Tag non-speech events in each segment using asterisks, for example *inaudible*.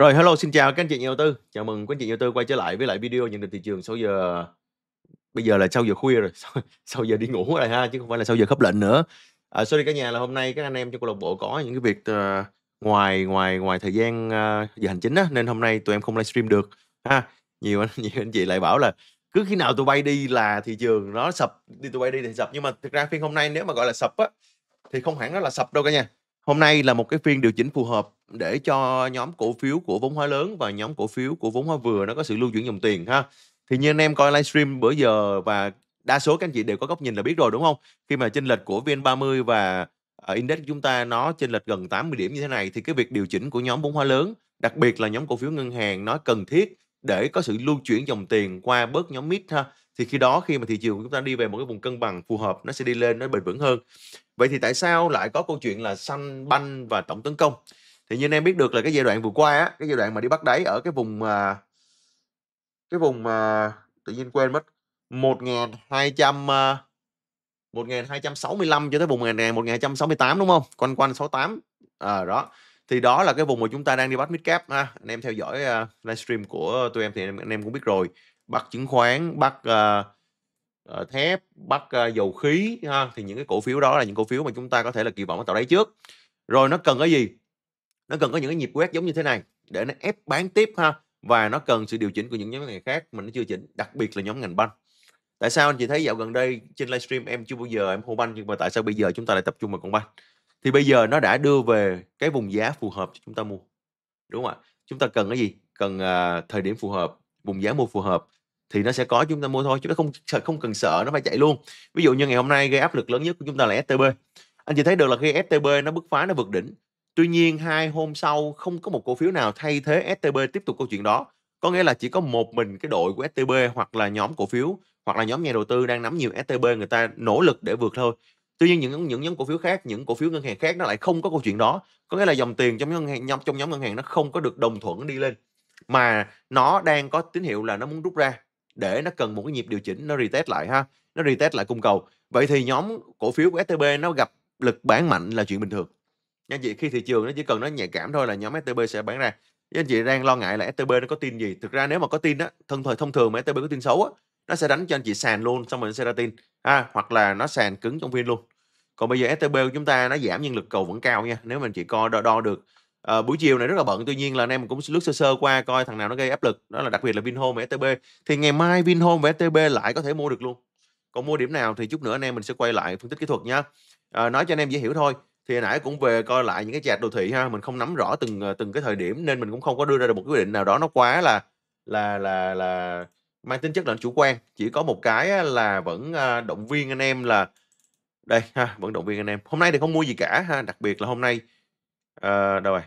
Rồi hello xin chào các anh chị nhà đầu tư. Chào mừng các anh chị nhà đầu tư quay trở lại với lại video nhận định thị trường sau giờ bây giờ là sau giờ khuya rồi, sau, *laughs* sau giờ đi ngủ rồi ha chứ không phải là sau giờ khớp lệnh nữa. À, sorry cả nhà là hôm nay các anh em trong câu lạc bộ có những cái việc uh, ngoài ngoài ngoài thời gian uh, giờ hành chính á nên hôm nay tụi em không livestream được ha. Nhiều anh *laughs* nhiều anh chị lại bảo là cứ khi nào tụi bay đi là thị trường nó sập đi tụi bay đi thì sập nhưng mà thực ra phiên hôm nay nếu mà gọi là sập á thì không hẳn nó là sập đâu cả nhà. Hôm nay là một cái phiên điều chỉnh phù hợp để cho nhóm cổ phiếu của vốn hóa lớn và nhóm cổ phiếu của vốn hóa vừa nó có sự lưu chuyển dòng tiền ha thì như anh em coi livestream bữa giờ và đa số các anh chị đều có góc nhìn là biết rồi đúng không khi mà chênh lệch của VN30 và ờ, index của chúng ta nó chênh lệch gần 80 điểm như thế này thì cái việc điều chỉnh của nhóm vốn hóa lớn đặc biệt là nhóm cổ phiếu ngân hàng nó cần thiết để có sự lưu chuyển dòng tiền qua bớt nhóm mid ha thì khi đó khi mà thị trường của chúng ta đi về một cái vùng cân bằng phù hợp nó sẽ đi lên nó bền vững hơn vậy thì tại sao lại có câu chuyện là săn banh và tổng tấn công thì như anh em biết được là cái giai đoạn vừa qua á cái giai đoạn mà đi bắt đáy ở cái vùng mà cái vùng mà tự nhiên quên mất 1200 à, 1265 cho tới vùng 1268 đúng không quanh quanh 68 à, ờ, đó thì đó là cái vùng mà chúng ta đang đi bắt mid cap ha anh em theo dõi uh, livestream của tụi em thì anh, em cũng biết rồi bắt chứng khoán bắt uh, uh, thép bắt uh, dầu khí ha thì những cái cổ phiếu đó là những cổ phiếu mà chúng ta có thể là kỳ vọng tạo đáy trước rồi nó cần cái gì nó cần có những cái nhịp quét giống như thế này để nó ép bán tiếp ha và nó cần sự điều chỉnh của những nhóm ngành khác mà nó chưa chỉnh đặc biệt là nhóm ngành banh tại sao anh chị thấy dạo gần đây trên livestream em chưa bao giờ em hô banh nhưng mà tại sao bây giờ chúng ta lại tập trung vào con banh thì bây giờ nó đã đưa về cái vùng giá phù hợp cho chúng ta mua đúng không ạ chúng ta cần cái gì cần uh, thời điểm phù hợp vùng giá mua phù hợp thì nó sẽ có chúng ta mua thôi chúng ta không không cần sợ nó phải chạy luôn ví dụ như ngày hôm nay gây áp lực lớn nhất của chúng ta là STB anh chị thấy được là khi STB nó bứt phá nó vượt đỉnh Tuy nhiên hai hôm sau không có một cổ phiếu nào thay thế STB tiếp tục câu chuyện đó. Có nghĩa là chỉ có một mình cái đội của STB hoặc là nhóm cổ phiếu hoặc là nhóm nhà đầu tư đang nắm nhiều STB người ta nỗ lực để vượt thôi. Tuy nhiên những những nhóm cổ phiếu khác, những cổ phiếu ngân hàng khác nó lại không có câu chuyện đó. Có nghĩa là dòng tiền trong nhóm ngân hàng trong nhóm ngân hàng nó không có được đồng thuận đi lên mà nó đang có tín hiệu là nó muốn rút ra để nó cần một cái nhịp điều chỉnh nó retest lại ha nó retest lại cung cầu vậy thì nhóm cổ phiếu của STB nó gặp lực bán mạnh là chuyện bình thường Nha anh chị, khi thị trường nó chỉ cần nó nhạy cảm thôi là nhóm STB sẽ bán ra. Chứ anh chị đang lo ngại là STB nó có tin gì. Thực ra nếu mà có tin á, thân thời thông thường mà STB có tin xấu á, nó sẽ đánh cho anh chị sàn luôn xong rồi nó sẽ ra tin. À, hoặc là nó sàn cứng trong phiên luôn. Còn bây giờ STB của chúng ta nó giảm nhưng lực cầu vẫn cao nha. Nếu mình chỉ coi đo, đo được à, buổi chiều này rất là bận tuy nhiên là anh em cũng lướt sơ sơ qua coi thằng nào nó gây áp lực đó là đặc biệt là Vinhome và STB thì ngày mai Vinhome và STB lại có thể mua được luôn còn mua điểm nào thì chút nữa anh em mình sẽ quay lại phân tích kỹ thuật nhá, à, ờ, nói cho anh em dễ hiểu thôi thì hồi nãy cũng về coi lại những cái chạc đồ thị ha mình không nắm rõ từng ờ, từng cái thời điểm nên mình cũng không có đưa ra được một quyết định nào đó nó quá là là là là mang tính chất là chủ quan chỉ có một cái là vẫn ờ, động viên anh em là đây ha vẫn động viên anh em hôm nay thì không mua gì cả ha đặc biệt là hôm nay à, đâu rồi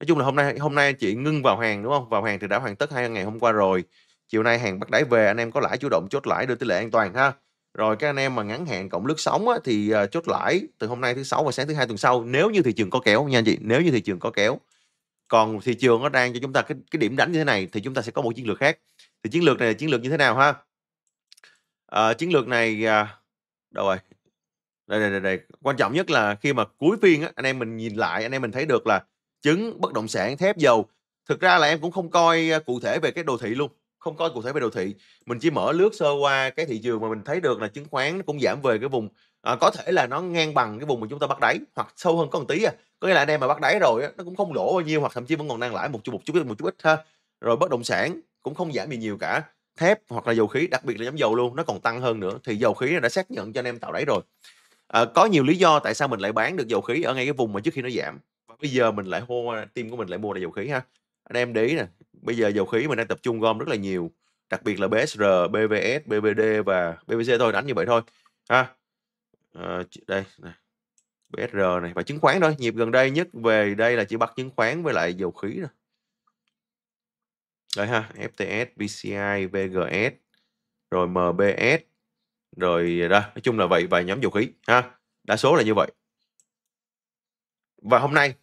nói chung là hôm nay hôm nay chị ngưng vào hàng đúng không vào hàng thì đã hoàn tất hai ngày hôm qua rồi chiều nay hàng bắt đáy về anh em có lãi chủ động chốt lãi đưa tỷ lệ an toàn ha rồi các anh em mà ngắn hạn cộng lướt sóng á, thì uh, chốt lãi từ hôm nay thứ sáu và sáng thứ hai tuần sau nếu như thị trường có kéo nha anh chị nếu như thị trường có kéo còn thị trường nó đang cho chúng ta cái, cái điểm đánh như thế này thì chúng ta sẽ có một chiến lược khác thì chiến lược này là chiến lược như thế nào ha à, chiến lược này à, đâu rồi đây, đây đây đây quan trọng nhất là khi mà cuối phiên á, anh em mình nhìn lại anh em mình thấy được là chứng bất động sản thép dầu thực ra là em cũng không coi à, cụ thể về cái đồ thị luôn không coi cụ thể về đồ thị mình chỉ mở lướt sơ qua cái thị trường mà mình thấy được là chứng khoán cũng giảm về cái vùng à, có thể là nó ngang bằng cái vùng mà chúng ta bắt đáy hoặc sâu hơn có một tí à có nghĩa là anh em mà bắt đáy rồi á, nó cũng không lỗ bao nhiêu hoặc thậm chí vẫn còn đang lãi một chút một chút ít một chút ít ha rồi bất động sản cũng không giảm gì nhiều cả thép hoặc là dầu khí đặc biệt là nhóm dầu luôn nó còn tăng hơn nữa thì dầu khí đã xác nhận cho anh em tạo đáy rồi à, có nhiều lý do tại sao mình lại bán được dầu khí ở ngay cái vùng mà trước khi nó giảm và bây giờ mình lại hô à, team của mình lại mua lại dầu khí ha anh em để ý nè bây giờ dầu khí mình đang tập trung gom rất là nhiều đặc biệt là BSR, BVS, BVD và BVC thôi đánh như vậy thôi ha à, đây này. BSR này và chứng khoán thôi nhịp gần đây nhất về đây là chỉ bắt chứng khoán với lại dầu khí rồi đây ha FTS, BCI, VGS rồi MBS rồi đó nói chung là vậy vài nhóm dầu khí ha đa số là như vậy và hôm nay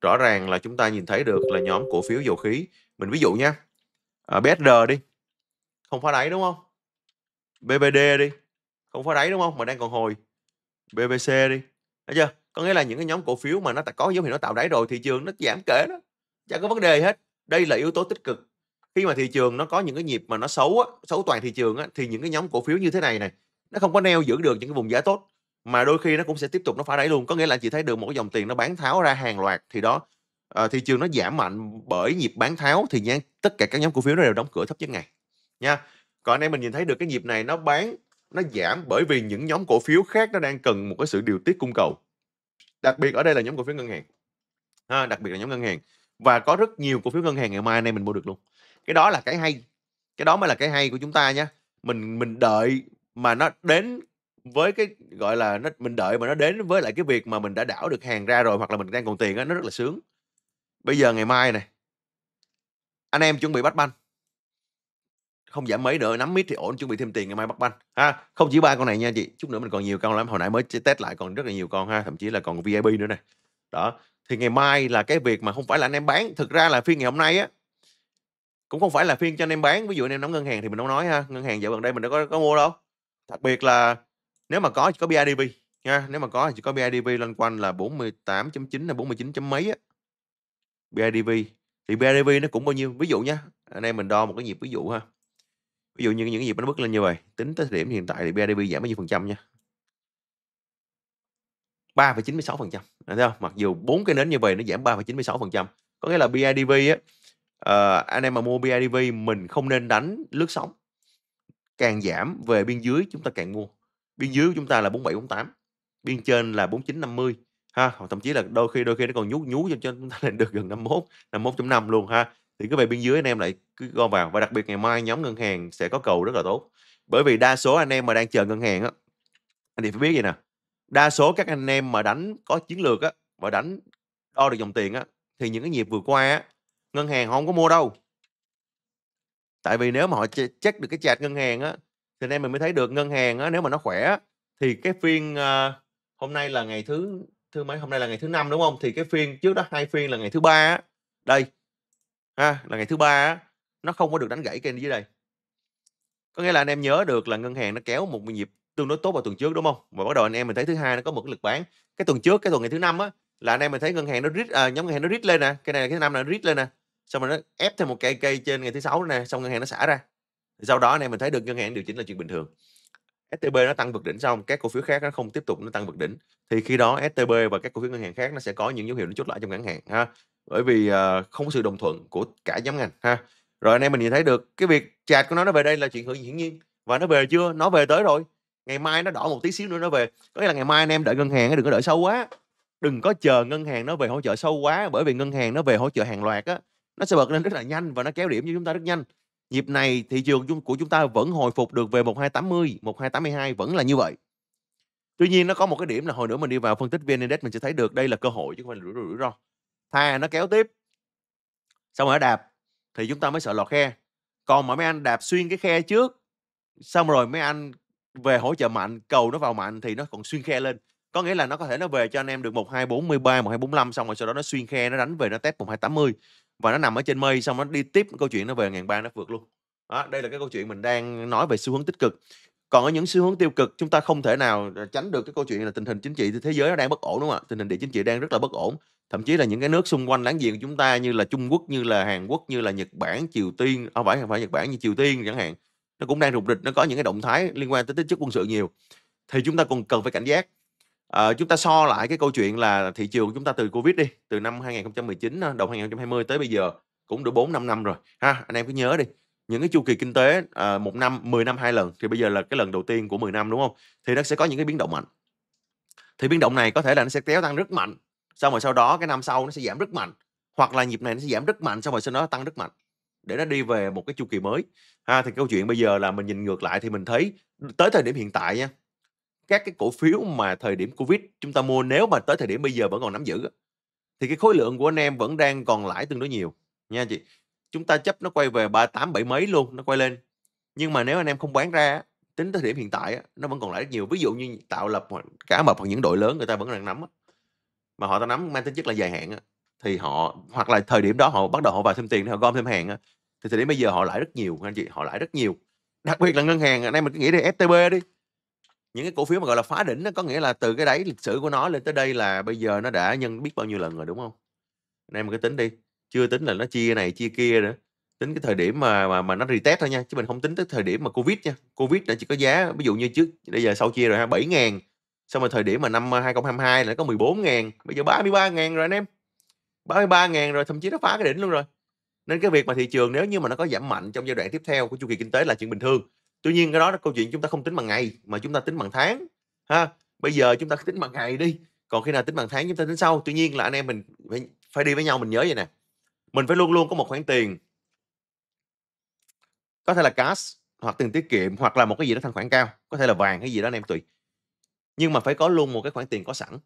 rõ ràng là chúng ta nhìn thấy được là nhóm cổ phiếu dầu khí mình ví dụ nhé à, BSR đi không phá đáy đúng không BBD đi không phá đáy đúng không mà đang còn hồi BBC đi thấy chưa có nghĩa là những cái nhóm cổ phiếu mà nó có dấu hiệu nó tạo đáy rồi thị trường nó giảm kể đó chẳng có vấn đề hết đây là yếu tố tích cực khi mà thị trường nó có những cái nhịp mà nó xấu á, xấu toàn thị trường á, thì những cái nhóm cổ phiếu như thế này này nó không có neo giữ được những cái vùng giá tốt mà đôi khi nó cũng sẽ tiếp tục nó phá đáy luôn có nghĩa là chị thấy được một cái dòng tiền nó bán tháo ra hàng loạt thì đó à, thị trường nó giảm mạnh bởi nhịp bán tháo thì nhán, tất cả các nhóm cổ phiếu nó đều đóng cửa thấp nhất ngày nha còn anh em mình nhìn thấy được cái nhịp này nó bán nó giảm bởi vì những nhóm cổ phiếu khác nó đang cần một cái sự điều tiết cung cầu đặc biệt ở đây là nhóm cổ phiếu ngân hàng ha, đặc biệt là nhóm ngân hàng và có rất nhiều cổ phiếu ngân hàng ngày mai anh em mình mua được luôn cái đó là cái hay cái đó mới là cái hay của chúng ta nhé mình mình đợi mà nó đến với cái gọi là nó mình đợi mà nó đến với lại cái việc mà mình đã đảo được hàng ra rồi hoặc là mình đang còn tiền đó, nó rất là sướng bây giờ ngày mai này anh em chuẩn bị bắt banh không giảm mấy nữa nắm mít thì ổn chuẩn bị thêm tiền ngày mai bắt banh ha không chỉ ba con này nha chị chút nữa mình còn nhiều con lắm hồi nãy mới test lại còn rất là nhiều con ha thậm chí là còn vip nữa này đó thì ngày mai là cái việc mà không phải là anh em bán thực ra là phiên ngày hôm nay á cũng không phải là phiên cho anh em bán ví dụ anh em nắm ngân hàng thì mình đâu nói ha ngân hàng dạo gần đây mình đã có, có mua đâu đặc biệt là nếu mà có chỉ có bidv nha nếu mà có thì chỉ có bidv loanh quanh là 48.9 là 49. mấy á BIDV thì BIDV nó cũng bao nhiêu ví dụ nhé anh em mình đo một cái nhịp ví dụ ha ví dụ như những nhịp nó bước lên như vậy tính tới thời điểm hiện tại thì BIDV giảm bao nhiêu phần trăm nha 3,96 phần trăm thấy không mặc dù bốn cái nến như vậy nó giảm 3,96 phần trăm có nghĩa là BIDV á uh, anh em mà mua BIDV mình không nên đánh lướt sóng càng giảm về biên dưới chúng ta càng mua biên dưới của chúng ta là 4748 biên trên là 4950 ha, hoặc thậm chí là đôi khi đôi khi nó còn nhú nhú cho cho chúng ta lên được gần 51, 51.5 luôn ha. Thì cứ về bên dưới anh em lại cứ go vào và đặc biệt ngày mai nhóm ngân hàng sẽ có cầu rất là tốt. Bởi vì đa số anh em mà đang chờ ngân hàng á anh thì phải biết gì nè. Đa số các anh em mà đánh có chiến lược á và đánh đo được dòng tiền á thì những cái nhịp vừa qua á ngân hàng không có mua đâu. Tại vì nếu mà họ check được cái chart ngân hàng á thì anh em mình mới thấy được ngân hàng á nếu mà nó khỏe á, thì cái phiên uh, hôm nay là ngày thứ thứ mấy hôm nay là ngày thứ năm đúng không thì cái phiên trước đó hai phiên là ngày thứ ba á đây ha là ngày thứ ba á nó không có được đánh gãy kênh dưới đây có nghĩa là anh em nhớ được là ngân hàng nó kéo một nhịp tương đối tốt vào tuần trước đúng không và bắt đầu anh em mình thấy thứ hai nó có một cái lực bán cái tuần trước cái tuần ngày thứ năm á là anh em mình thấy ngân hàng nó rít à, nhóm ngân hàng nó rít lên nè cái này là cái năm là rít lên nè xong rồi nó ép thêm một cây cây trên ngày thứ sáu nè xong ngân hàng nó xả ra sau đó anh em mình thấy được ngân hàng điều chỉnh là chuyện bình thường STB nó tăng vượt đỉnh xong các cổ phiếu khác nó không tiếp tục nó tăng vượt đỉnh thì khi đó STB và các cổ phiếu ngân hàng khác nó sẽ có những dấu hiệu nó chốt lãi trong ngắn hạn ha bởi vì uh, không có sự đồng thuận của cả nhóm ngành ha rồi anh em mình nhìn thấy được cái việc chạt của nó nó về đây là chuyện hiển nhiên và nó về chưa nó về tới rồi ngày mai nó đỏ một tí xíu nữa nó về có nghĩa là ngày mai anh em đợi ngân hàng đừng có đợi sâu quá đừng có chờ ngân hàng nó về hỗ trợ sâu quá bởi vì ngân hàng nó về hỗ trợ hàng loạt á nó sẽ bật lên rất là nhanh và nó kéo điểm cho chúng ta rất nhanh Nhịp này thị trường của chúng ta vẫn hồi phục được về 1280, 1282 vẫn là như vậy. Tuy nhiên nó có một cái điểm là hồi nữa mình đi vào phân tích VN Index mình sẽ thấy được đây là cơ hội chứ không phải là rủi ro. Thà nó kéo tiếp xong rồi đạp thì chúng ta mới sợ lọt khe. Còn mà mấy anh đạp xuyên cái khe trước xong rồi mấy anh về hỗ trợ mạnh, cầu nó vào mạnh thì nó còn xuyên khe lên. Có nghĩa là nó có thể nó về cho anh em được 1243, 1245 xong rồi sau đó nó xuyên khe nó đánh về nó test 1280 và nó nằm ở trên mây xong nó đi tiếp câu chuyện nó về ngàn ba nó vượt luôn đó, đây là cái câu chuyện mình đang nói về xu hướng tích cực còn ở những xu hướng tiêu cực chúng ta không thể nào ờ, tránh được cái câu chuyện là tình hình chính trị thế giới nó đang bất ổn đúng không ạ tình hình địa chính trị đang rất là bất ổn thậm chí là những cái nước xung quanh láng giềng của chúng ta như là Trung Quốc như là Hàn Quốc như là Nhật Bản Triều Tiên không à, phải không phải Nhật Bản như Triều Tiên chẳng hạn nó cũng đang rụt rịch nó có những cái động thái liên quan tới tính chất quân sự nhiều thì chúng ta còn cần phải cảnh giác Ờ, chúng ta so lại cái câu chuyện là thị trường chúng ta từ Covid đi, từ năm 2019 đầu 2020 tới bây giờ cũng được 4 5 năm rồi ha. Anh em cứ nhớ đi. Những cái chu kỳ kinh tế à, một năm 10 năm hai lần thì bây giờ là cái lần đầu tiên của 10 năm đúng không? Thì nó sẽ có những cái biến động mạnh. Thì biến động này có thể là nó sẽ kéo tăng rất mạnh, xong rồi sau đó cái năm sau nó sẽ giảm rất mạnh, hoặc là nhịp này nó sẽ giảm rất mạnh xong rồi sau đó tăng rất mạnh để nó đi về một cái chu kỳ mới ha thì câu chuyện bây giờ là mình nhìn ngược lại thì mình thấy tới thời điểm hiện tại nha các cái cổ phiếu mà thời điểm covid chúng ta mua nếu mà tới thời điểm bây giờ vẫn còn nắm giữ thì cái khối lượng của anh em vẫn đang còn lãi tương đối nhiều nha chị chúng ta chấp nó quay về ba tám bảy mấy luôn nó quay lên nhưng mà nếu anh em không bán ra tính tới thời điểm hiện tại nó vẫn còn lãi rất nhiều ví dụ như tạo lập cả mập hoặc những đội lớn người ta vẫn đang nắm mà họ ta nắm mang tính chất là dài hạn thì họ hoặc là thời điểm đó họ bắt đầu họ vào thêm tiền họ gom thêm hàng thì thời điểm bây giờ họ lãi rất nhiều anh chị họ lãi rất nhiều đặc biệt là ngân hàng anh em mình cứ nghĩ đi FTB đi những cái cổ phiếu mà gọi là phá đỉnh nó có nghĩa là từ cái đáy lịch sử của nó lên tới đây là bây giờ nó đã nhân biết bao nhiêu lần rồi đúng không anh em cứ tính đi chưa tính là nó chia này chia kia nữa tính cái thời điểm mà mà mà nó retest thôi nha chứ mình không tính tới thời điểm mà covid nha covid là chỉ có giá ví dụ như trước bây giờ sau chia rồi ha bảy ngàn xong rồi thời điểm mà năm 2022 à, là có 14 ngàn bây giờ 33 ngàn rồi anh em 33 ngàn rồi thậm chí nó phá cái đỉnh luôn rồi nên cái việc mà thị trường nếu như mà nó có giảm mạnh trong giai đoạn tiếp theo của chu kỳ kinh tế là chuyện bình thường tuy nhiên cái đó là câu chuyện chúng ta không tính bằng ngày mà chúng ta tính bằng tháng ha bây giờ chúng ta tính bằng ngày đi còn khi nào tính bằng tháng chúng ta tính sau tuy nhiên là anh em mình phải, phải đi với nhau mình nhớ vậy nè mình phải luôn luôn có một khoản tiền có thể là cash hoặc tiền tiết kiệm hoặc là một cái gì đó thanh khoản cao có thể là vàng cái gì đó anh em tùy nhưng mà phải có luôn một cái khoản tiền có sẵn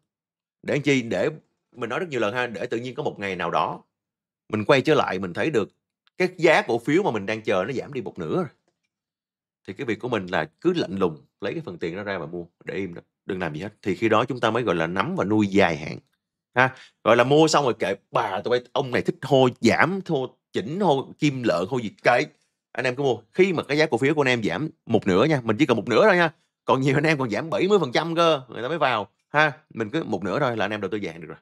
để chi để mình nói rất nhiều lần ha để tự nhiên có một ngày nào đó mình quay trở lại mình thấy được cái giá cổ phiếu mà mình đang chờ nó giảm đi một nửa rồi thì cái việc của mình là cứ lạnh lùng lấy cái phần tiền đó ra mà mua để im đó đừng làm gì hết thì khi đó chúng ta mới gọi là nắm và nuôi dài hạn ha gọi là mua xong rồi kệ bà tụi bay ông này thích hô giảm hô chỉnh hô kim lợn hô gì kệ anh em cứ mua khi mà cái giá cổ phiếu của anh em giảm một nửa nha mình chỉ cần một nửa thôi nha còn nhiều anh em còn giảm 70% phần trăm cơ người ta mới vào ha mình cứ một nửa thôi là anh em đầu tư dài được rồi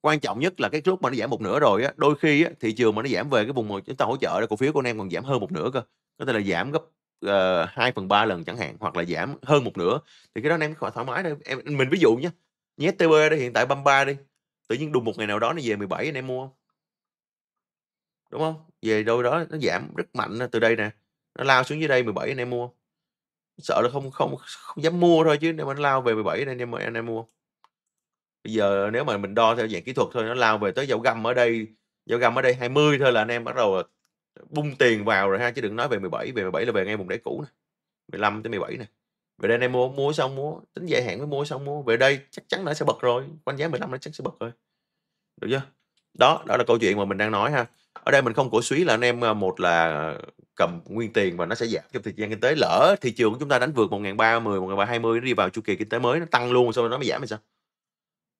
quan trọng nhất là cái lúc mà nó giảm một nửa rồi á đôi khi á, thị trường mà nó giảm về cái vùng mà chúng ta hỗ trợ đó cổ phiếu của anh em còn giảm hơn một nửa cơ có thể là giảm gấp uh, ờ, 2 phần 3 lần chẳng hạn hoặc là giảm hơn một nửa thì cái đó anh em khỏi thoải mái đây em mình ví dụ nhé nhé TB đây hiện tại băm ba đi tự nhiên đùng một ngày nào đó nó về 17 anh em mua không đúng không về đâu đó nó giảm rất mạnh từ đây nè nó lao xuống dưới đây 17 anh em mua sợ là không không không dám mua thôi chứ nếu mà nó lao về 17 anh em anh em mua bây giờ nếu mà mình đo theo dạng kỹ thuật thôi nó lao về tới dao găm ở đây dao găm ở đây 20 thôi là anh em bắt đầu bung tiền vào rồi ha chứ đừng nói về 17 về 17 là về ngay vùng đáy cũ nè 15 tới 17 nè về đây này mua mua xong mua tính dài hạn mới mua xong mua về đây chắc chắn nó sẽ bật rồi quanh giá 15 nó chắc sẽ bật rồi được chưa đó đó là câu chuyện mà mình đang nói ha ở đây mình không cổ suý là anh em à, một là cầm nguyên tiền và nó sẽ giảm trong thời gian kinh tế lỡ thị trường của chúng ta đánh vượt một một nghìn ba ba 1310 1320 nó đi vào chu kỳ kinh tế mới nó tăng luôn sau đó nó mới giảm thì sao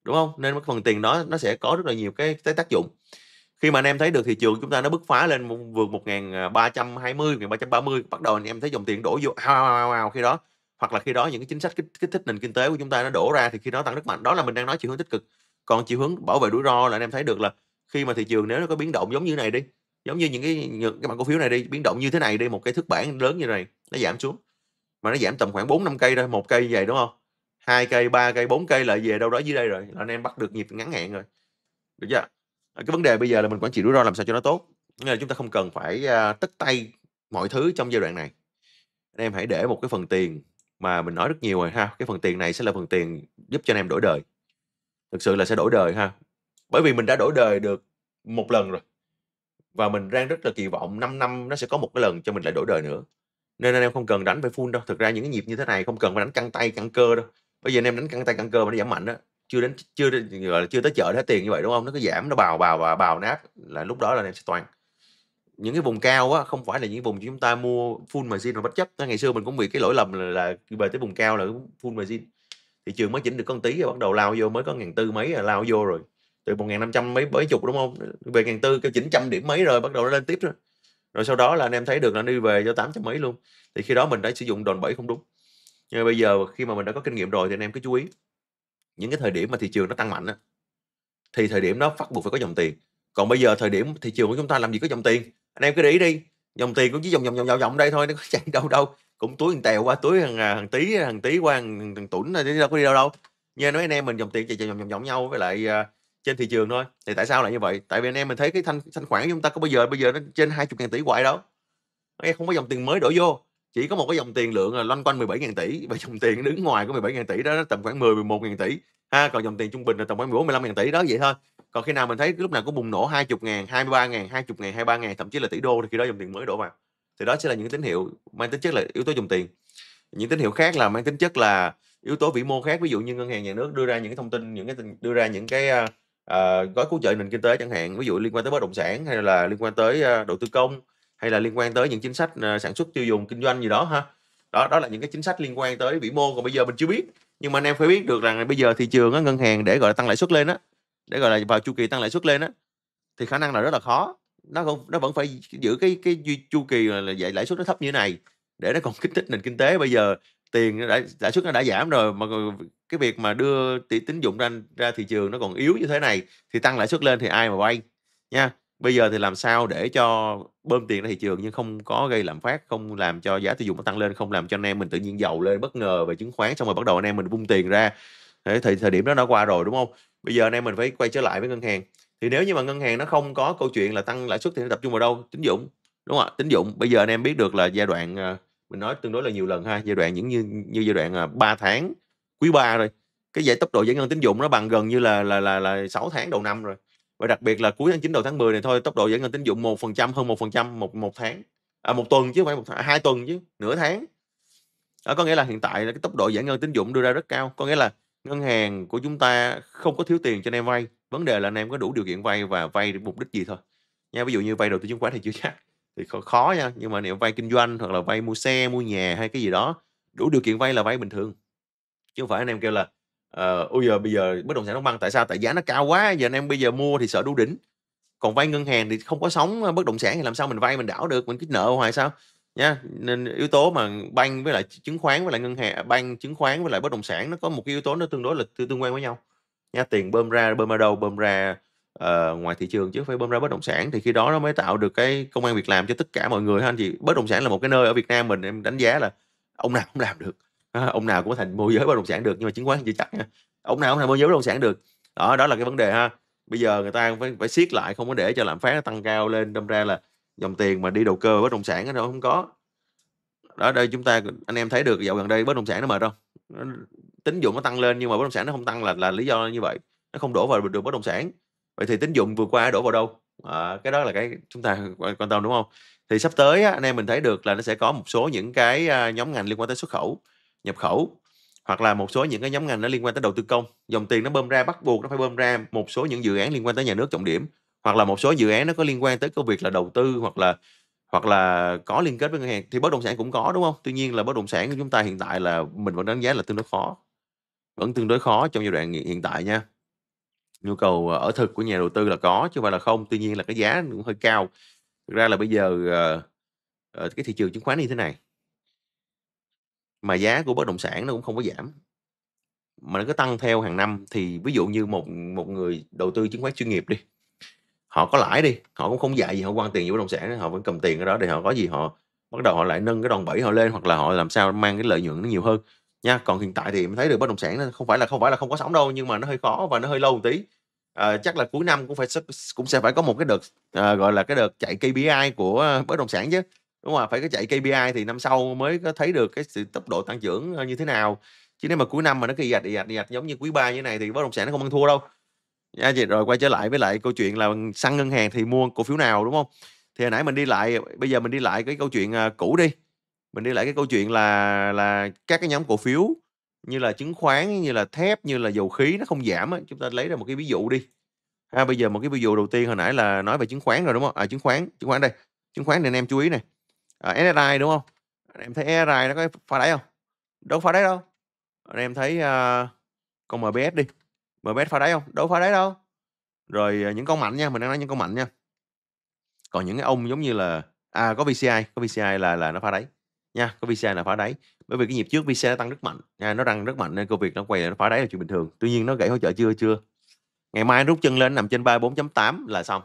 đúng không nên cái phần tiền đó nó sẽ có rất là nhiều cái, cái tác dụng khi mà anh em thấy được thị trường chúng ta nó bứt phá lên vượt 1320 1330 à, bắt đầu anh em thấy dòng tiền đổ vô ao ao ao, ao khi đó hoặc là khi đó những cái chính sách kích, kích thích nền kinh tế của chúng ta nó đổ ra thì khi đó tăng rất mạnh đó là mình đang nói chiều hướng tích cực còn chiều hướng bảo vệ rủi ro là anh em thấy được là khi mà thị trường nếu nó có biến động giống như này đi giống như những cái những cái bản cổ phiếu này đi biến động như thế này đi một cái thước bản lớn như này nó giảm xuống mà nó giảm tầm khoảng 4 5 cây thôi một cây về đúng không hai cây ba cây bốn cây lại về đâu đó dưới đây rồi là anh em bắt được nhịp ngắn hạn rồi được chưa Ờ, cái vấn đề bây giờ là mình quản trị rủi ro làm sao cho nó tốt nghĩa là chúng ta không cần phải à, tất tay mọi thứ trong giai đoạn này anh em hãy để một cái phần tiền mà mình nói rất nhiều rồi ha cái phần tiền này sẽ là phần tiền giúp cho anh em đổi đời thực sự là sẽ đổi đời ha bởi vì mình đã đổi đời được một lần rồi và mình đang rất là kỳ vọng 5 năm nó sẽ có một cái lần cho mình lại đổi đời nữa nên anh em không cần đánh phải full đâu thực ra những cái nhịp như thế này không cần phải đánh căng tay căng cơ đâu bây giờ anh em đánh căng tay căng cơ mà nó giảm mạnh đó chưa đến chưa đến- gọi là, chưa tới chợ để hết tiền như vậy, đúng không Nó cứ giảm, nó bào bào bào bào nát là lúc đó là anh em sẽ toàn. Những cái vùng cao á, không phải là những vùng chúng ta mua full margin và bất chấp. Ngày xưa mình cũng bị cái lỗi lầm là là về tới vùng cao là full margin, thị trường mới chỉnh được con tí rồi bắt đầu lao vô, mới có ngàn tư mấy là lao vô rồi, từ một ngàn năm trăm mấy mấy chục, đúng không Về ngàn tư cái chỉnh trăm điểm mấy rồi bắt đầu nó lên tiếp rồi. Rồi sau đó là anh em thấy được là đi về cho trăm mấy luôn, thì khi đó mình đã sử dụng đòn bẩy không đúng. Nhưng mà bây giờ khi mà mình đã có kinh nghiệm rồi thì anh em cứ chú ý những cái thời điểm mà thị trường nó tăng mạnh thì thời điểm đó bắt buộc phải có dòng tiền còn bây giờ thời điểm thị trường của chúng ta làm gì có dòng tiền anh em cứ để ý đi dòng tiền cũng chỉ dòng dòng dòng dòng vòng đây thôi nó có chạy đâu đâu cũng túi thằng tèo qua túi hàng à, hàng tí hàng tí qua hàng hàng tủn đi đâu có đi đâu đâu nghe nói anh em mình dòng tiền chạy vòng vòng vòng nhau với lại à, trên thị trường thôi thì tại sao lại như vậy tại vì anh em mình thấy cái thanh thanh khoản của chúng ta có bây giờ bây giờ nó trên hai chục ngàn tỷ hoài đâu không có dòng tiền mới đổ vô chỉ có một cái dòng tiền lượng là loanh quanh 17.000 tỷ *laughs* và dòng tiền đứng ngoài có 17.000 tỷ đó tầm khoảng 10 11.000 tỷ ha còn dòng tiền trung bình là tầm khoảng 14 15.000 tỷ đó vậy thôi còn khi nào mình thấy lúc nào cũng bùng nổ 20 ngàn 23 ngàn 20 ngàn 23 ngàn thậm chí là tỷ đô thì khi đó dòng tiền mới đổ vào thì đó sẽ là những tín hiệu mang tính chất là yếu tố dòng tiền những tín hiệu khác là mang tính chất là yếu tố vĩ mô khác ví dụ như ngân hàng nhà nước đưa ra những cái thông tin những cái đưa ra những cái uh, gói cứu trợ nền kinh tế chẳng hạn ví dụ liên quan tới bất động sản hay là liên quan tới uh, đầu tư công hay là liên quan tới những chính sách ờ, sản xuất tiêu dùng kinh doanh gì đó ha đó đó là những cái chính sách liên quan tới vĩ mô còn bây giờ mình chưa biết nhưng mà anh em phải biết được rằng bây giờ thị trường á, ngân hàng để gọi là tăng lãi suất lên á để gọi là vào chu kỳ tăng lãi suất lên á thì khả năng là rất là khó nó không nó vẫn phải giữ cái cái chu kỳ là, là vậy lãi suất nó thấp như thế này để nó còn kích thích nền kinh tế bây giờ tiền đã, lãi suất nó đã giảm rồi mà cái việc mà đưa tỷ tín dụng ra ra thị trường nó còn yếu như thế này thì tăng lãi suất lên thì ai mà vay nha bây giờ thì làm sao để cho bơm tiền ra thị trường nhưng không có gây lạm phát không làm cho giá tiêu dùng nó tăng lên không làm cho anh em mình tự nhiên giàu lên bất ngờ về chứng khoán xong rồi bắt đầu anh em mình bung tiền ra thì thời điểm đó nó qua rồi đúng không bây giờ anh em mình phải quay trở lại với ngân hàng thì nếu như mà ngân hàng nó không có câu chuyện là tăng lãi suất thì nó tập trung vào đâu tín dụng đúng không ạ tín dụng bây giờ anh em biết được là giai đoạn ờ, mình nói tương đối là nhiều lần ha giai đoạn những như như giai đoạn 3 ờ, tháng quý 3 rồi cái giải tốc độ giải ngân tín dụng nó bằng gần như là là là là sáu tháng đầu năm rồi và đặc biệt là cuối tháng 9 đầu tháng 10 này thôi tốc độ giải ngân tín dụng một phần trăm hơn một phần trăm một một tháng à, một tuần chứ không phải một tháng, à, hai tuần chứ nửa tháng đó có nghĩa là hiện tại là cái tốc độ giải ngân tín dụng đưa ra rất cao có nghĩa là ngân hàng của chúng ta không có thiếu tiền cho anh em vay vấn đề là anh em có đủ điều kiện vay và vay mục đích gì thôi nha ví dụ như vay đầu tư chứng khoán thì chưa chắc thì khó, khó nha nhưng mà nếu vay kinh doanh hoặc là vay mua xe mua nhà hay cái gì đó đủ điều kiện vay là vay bình thường chứ không phải anh em kêu là uh, ờ, giờ bây giờ bất động sản nó băng tại sao tại giá nó cao quá giờ anh em bây giờ mua thì sợ đu đỉnh còn vay ngân hàng thì không có sống ờ, bất động sản thì làm sao mình vay mình đảo được mình cứ nợ hoài sao nha nên yếu tố mà banh với lại chứng khoán với lại ngân hàng à, banh chứng khoán với lại bất động sản nó có một cái yếu tố nó tương đối là tương quan với nhau nha tiền bơm ra bơm ra đâu bơm ra uh, ngoài thị trường chứ phải bơm ra bất động sản thì khi đó nó mới tạo được cái công an việc làm cho tất cả mọi người ha anh chị bất động sản là một cái nơi ở Việt Nam mình em đánh giá là ông nào cũng làm được ông nào cũng có thành môi giới bất động sản được nhưng mà chứng khoán chưa chắc nha ông nào cũng thành môi giới bất động sản được đó đó là cái vấn đề ha bây giờ người ta phải phải siết lại không có để cho lạm phát tăng cao lên đâm ra là dòng tiền mà đi đầu cơ bất động sản nó không có đó đây chúng ta anh em thấy được dạo gần đây bất động sản nó mệt không tín dụng nó tăng lên nhưng mà bất động sản nó không tăng là là lý do như vậy nó không đổ vào được bất động sản vậy thì tín dụng vừa qua đổ vào đâu à, cái đó là cái chúng ta quan tâm đúng không thì sắp tới anh em mình thấy được là nó sẽ có một số những cái à, nhóm ngành liên quan tới xuất khẩu nhập khẩu hoặc là một số những cái nhóm ngành nó liên quan tới đầu tư công dòng tiền nó bơm ra bắt buộc nó phải bơm ra một số những dự án liên quan tới nhà nước trọng điểm hoặc là một số dự án nó có liên quan tới công việc là đầu tư hoặc là hoặc là có liên kết với ngân hàng thì bất động sản cũng có đúng không tuy nhiên là bất động sản của chúng ta hiện tại là mình vẫn đánh giá là tương đối khó vẫn tương đối khó trong giai đoạn hiện tại nha nhu cầu ờ, ở thực của nhà đầu tư là có chứ không phải là không tuy nhiên là cái giá cũng hơi cao thực ra là bây giờ ờ, ờ, cái thị trường chứng khoán như thế này mà giá của bất động sản nó cũng không có giảm mà nó cứ tăng theo hàng năm thì ví dụ như một một người đầu tư chứng khoán chuyên nghiệp đi họ có lãi đi họ cũng không dạy gì họ quan tiền vô bất động sản họ vẫn cầm tiền ở đó để họ có gì họ bắt đầu họ lại nâng cái đòn bẩy họ lên hoặc là họ làm sao mang cái lợi nhuận nó nhiều hơn nha còn hiện tại thì em thấy được bất động sản nó không phải là không phải là không có sóng đâu nhưng mà nó hơi khó và nó hơi lâu một tí à, chắc là cuối năm cũng phải cũng sẽ phải có một cái đợt à, gọi là cái đợt chạy KPI của bất động sản chứ đúng không? phải có chạy KPI thì năm sau mới có thấy được cái sự tốc độ tăng trưởng ờ, như thế nào chứ nếu mà cuối năm mà nó cứ dạch dạch dạch giống như quý 3 như này thì bất động sản nó không ăn thua đâu nha chị rồi quay trở lại với lại câu chuyện là săn ngân hàng thì mua cổ phiếu nào đúng không thì hồi nãy mình đi lại bây giờ mình đi lại cái câu chuyện ờ, cũ đi mình đi lại cái câu chuyện là là các cái nhóm cổ phiếu như là chứng khoán như là thép như là dầu khí nó không giảm chúng ta lấy ra một cái ví dụ đi ha à, bây giờ một cái ví dụ đầu tiên hồi nãy là nói về chứng khoán rồi đúng không à chứng khoán chứng khoán đây chứng khoán thì anh em chú ý này à, ờ, SSI đúng không anh em thấy SSI nó có phá đáy không đâu phá đáy đâu anh em thấy uh, con MBS đi MBS phá đáy không đâu phá đáy đâu rồi uh, những con mạnh nha mình đang nói những con mạnh nha còn những cái ông giống như là à có VCI có VCI là là nó phá đáy nha có VCI là phá đáy bởi vì cái nhịp trước VCI nó tăng rất mạnh nha nó tăng rất mạnh nên công việc nó quay lại nó phá đáy là chuyện bình thường tuy nhiên nó gãy hỗ trợ chưa chưa ngày mai rút chân lên nằm trên 34.8 là xong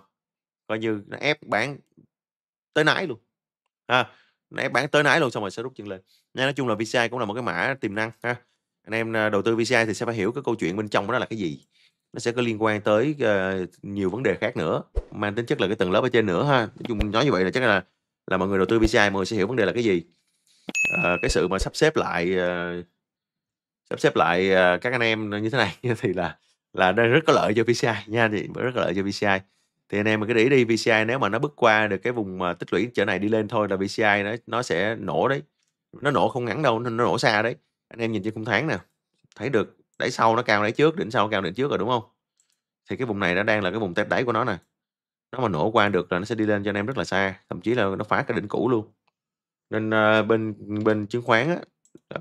coi như nó ép bán tới nãy luôn ha nãy bán tới nãy luôn xong rồi sẽ rút chân lên nên nói chung là VCI cũng là một cái mã tiềm năng ha anh em à, đầu tư VCI thì sẽ phải hiểu cái câu chuyện bên trong đó là cái gì nó sẽ có liên quan tới uh, nhiều vấn đề khác nữa mang tính chất là cái tầng lớp ở trên nữa ha nói chung nói như vậy là chắc là là mọi người đầu tư VCI mọi người sẽ hiểu vấn đề là cái gì à, cái sự mà sắp xếp lại uh, sắp xếp lại uh, các anh em như thế này *laughs* thì là là rất có lợi cho VCI nha thì rất có lợi cho VCI thì anh em mình cứ để đi VCI nếu mà nó bước qua được cái vùng mà ờ, tích lũy trở này đi lên thôi là VCI nó nó sẽ nổ đấy nó nổ không ngắn đâu nên nó nổ xa đấy anh em nhìn trên khung tháng nè thấy được đáy sau nó cao đáy trước đỉnh sau cao đỉnh trước rồi đúng không thì cái vùng này nó đang là cái vùng test đáy của nó nè nó mà nổ qua được là nó sẽ đi lên cho anh em rất là xa thậm chí là nó phá cái đỉnh cũ luôn nên uh, bên bên chứng khoán á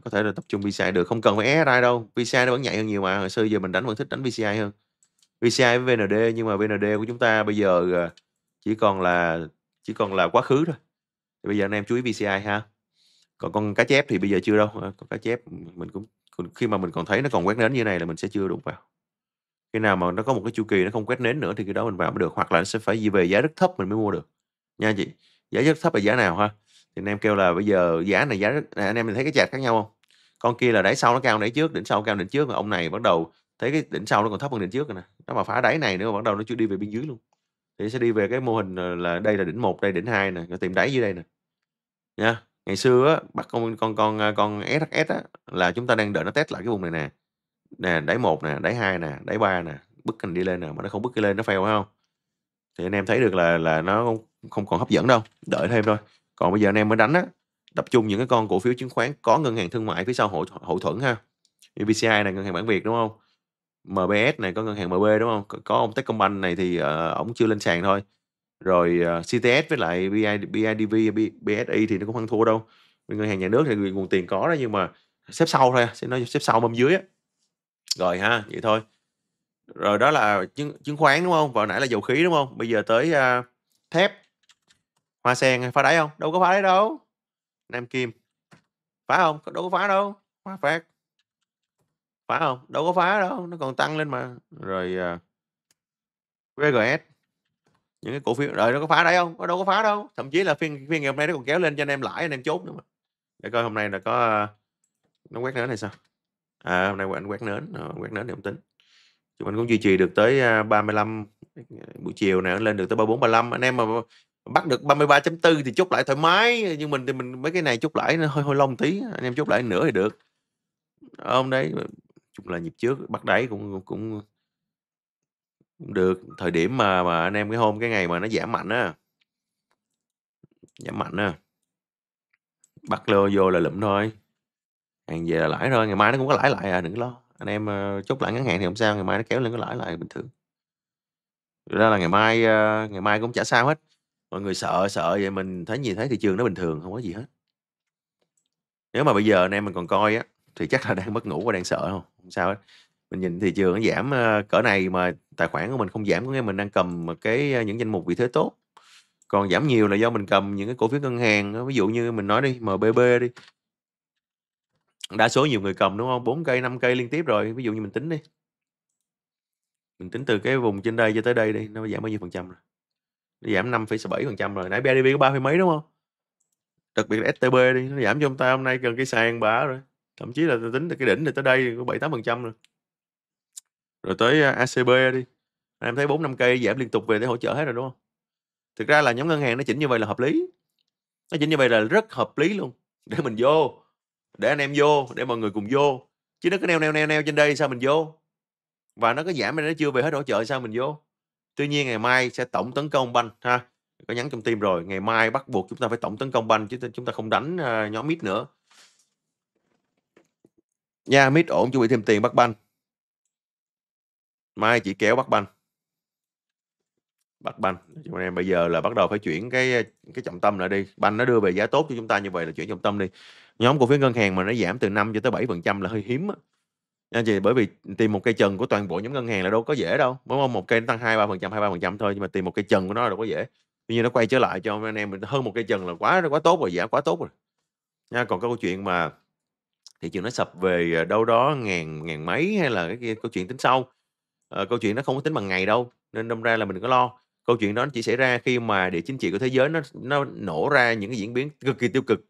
có thể là tập trung VCI được không cần phải e ra đâu VCI nó vẫn nhạy hơn nhiều mà hồi xưa giờ mình đánh vẫn thích đánh VCI hơn VCI với VND nhưng mà VND của chúng ta bây giờ ờ, chỉ còn là chỉ còn là quá khứ thôi thì bây giờ anh em chú ý VCI ha còn con cá chép thì bây giờ chưa đâu ờ, con cá chép mình cũng khi mà mình còn thấy nó còn quét nến như này là mình sẽ chưa đụng vào khi nào mà nó có một cái chu kỳ nó không quét nến nữa thì cái đó mình vào mới được hoặc là nó sẽ phải đi về giá rất thấp mình mới mua được nha chị giá rất thấp là giá nào ha thì anh em kêu là bây giờ giá này giá rất... à, anh em mình thấy cái chạc khác nhau không con kia là đáy sau nó cao đáy trước đỉnh sau cao đỉnh trước mà ông này bắt đầu thấy cái đỉnh sau nó còn thấp hơn đỉnh trước rồi nè nó mà phá đáy này nữa bắt đầu nó chưa đi về bên dưới luôn thì sẽ đi về cái mô hình ờ, là đây là đỉnh một đây đỉnh hai nè nó tìm đáy dưới đây nè nha ngày xưa á, bắt con con con à, con SHS á, là chúng ta đang đợi nó test lại cái vùng này nè nè đáy một nè đáy hai nè đáy ba nè bức hình đi lên nè mà nó không bức cái lên nó fail phải không thì anh em thấy được là là nó không, còn hấp dẫn đâu đợi thêm thôi còn bây giờ anh em mới đánh á tập trung những cái con cổ phiếu chứng khoán có ngân hàng thương mại phía sau hậu, hậu thuẫn ha như BCI này ngân hàng bản Việt đúng không MBS này có ngân hàng MB đúng không? Có, ông Techcombank này thì uh, ổng chưa lên sàn thôi. Rồi uh, ờ, CTS với lại BID, BIDV, BSI thì nó cũng không thua đâu. Ngân hàng nhà nước thì nguồn tiền có đó nhưng mà xếp sau thôi, sẽ à, nói xếp sau mâm dưới á. Rồi ha, vậy thôi. Rồi đó là chứng, chứng khoán đúng không? Vừa nãy là dầu khí đúng không? Bây giờ tới uh, thép. Hoa sen phá đáy không? Đâu có phá đáy đâu. Nam Kim. Phá không? Đâu có phá đâu. Hoa phát. Phá không Đâu có phá đâu, nó còn tăng lên mà. Rồi, VGS, à, những cái cổ phiếu rồi nó có phá đấy không? Nó đâu có phá đâu, thậm chí là phiên phiên ngày hôm nay nó còn kéo lên cho anh em lãi, anh em chốt nữa mà. Để coi hôm nay là có à, nó quét nến hay sao? À, hôm nay anh quét nến, ờ, quét nến thì không tính. Chúng anh cũng duy trì được tới 35 à, buổi chiều này lên được tới 34 35. Anh em mà bắt được 33.4 thì chốt lại thoải mái, nhưng mình thì mình mấy cái này chốt lại nó hơi hơi lông tí, anh em chốt lại nữa thì được. Hôm đấy chung là nhịp trước bắt đáy cũng cũng cũng được thời điểm mà mà anh em cái hôm cái ngày mà nó giảm mạnh á giảm mạnh á bắt lô vô là lụm thôi hàng về là lãi thôi ngày mai nó cũng có lãi lại à đừng lo anh em ờ, chốt lại ngắn hạn thì không sao ngày mai nó kéo lên có lãi lại bình thường Thực ra là ngày mai ờ, ngày mai cũng chả sao hết mọi người sợ sợ vậy mình thấy gì thấy thị trường nó bình thường không có gì hết nếu mà bây giờ anh em mình còn coi á thì chắc là *laughs* đang mất ngủ và đang sợ không không sao hết mình nhìn thị trường nó giảm ờ, cỡ này mà tài khoản của mình không giảm có nghĩa mình đang cầm cái ờ, những danh mục vị thế tốt còn giảm nhiều là do mình cầm những cái cổ phiếu ngân hàng ờ, ví dụ như mình nói đi MBB đi đa số nhiều người cầm đúng không 4 cây 5 cây liên tiếp rồi ví dụ như mình tính đi mình tính từ cái vùng trên đây cho tới đây đi nó giảm bao nhiêu phần trăm rồi nó giảm 5,7 phần trăm rồi nãy BIDV có ba mấy đúng không đặc biệt là STB đi nó giảm cho ông ta hôm nay gần cái sàn bả rồi thậm chí là tôi tính cái đỉnh này tới đây có bảy tám phần trăm rồi rồi tới à, ACB đi em thấy bốn năm cây giảm liên tục về để hỗ trợ hết rồi đúng không thực ra là nhóm ngân hàng nó chỉnh như vậy là hợp lý nó chỉnh như vậy là rất hợp lý luôn để mình vô để anh em vô để mọi người cùng vô chứ nó cứ neo neo neo neo trên đây sao mình vô và nó có giảm mà nó chưa về hết hỗ trợ sao mình vô tuy nhiên ngày mai sẽ tổng tấn công banh ha có nhắn trong tim rồi ngày mai bắt buộc chúng ta phải tổng tấn công banh chứ chúng ta không đánh à, nhóm mít nữa Nha mít ổn chuẩn bị thêm tiền bắt banh. Mai chỉ kéo bắt banh. Bắt banh. Chúng anh em bây giờ là bắt đầu phải chuyển cái cái trọng tâm lại đi. Banh nó đưa về giá tốt cho chúng ta như vậy là chuyển trọng tâm đi. Nhóm cổ phiếu ngân hàng mà nó giảm từ 5 cho tới 7% là hơi hiếm Anh chị bởi vì tìm một cây trần của toàn bộ nhóm ngân hàng là đâu có dễ đâu. Mới Một cây nó tăng hai ba phần trăm thôi nhưng mà tìm một cây trần của nó là đâu có dễ. Tuy nhiên nó quay trở lại cho anh em hơn một cây trần là quá quá tốt rồi, giảm quá tốt rồi. Nha còn câu chuyện mà thị trường nó sập về ờ, đâu đó ngàn ngàn mấy hay là cái kia, câu chuyện tính sau ờ, câu chuyện nó không có tính bằng ngày đâu nên đâm ra là mình đừng có lo câu chuyện đó nó chỉ xảy ra khi mà địa chính trị của thế giới nó nó nổ ra những cái diễn biến cực kỳ tiêu cực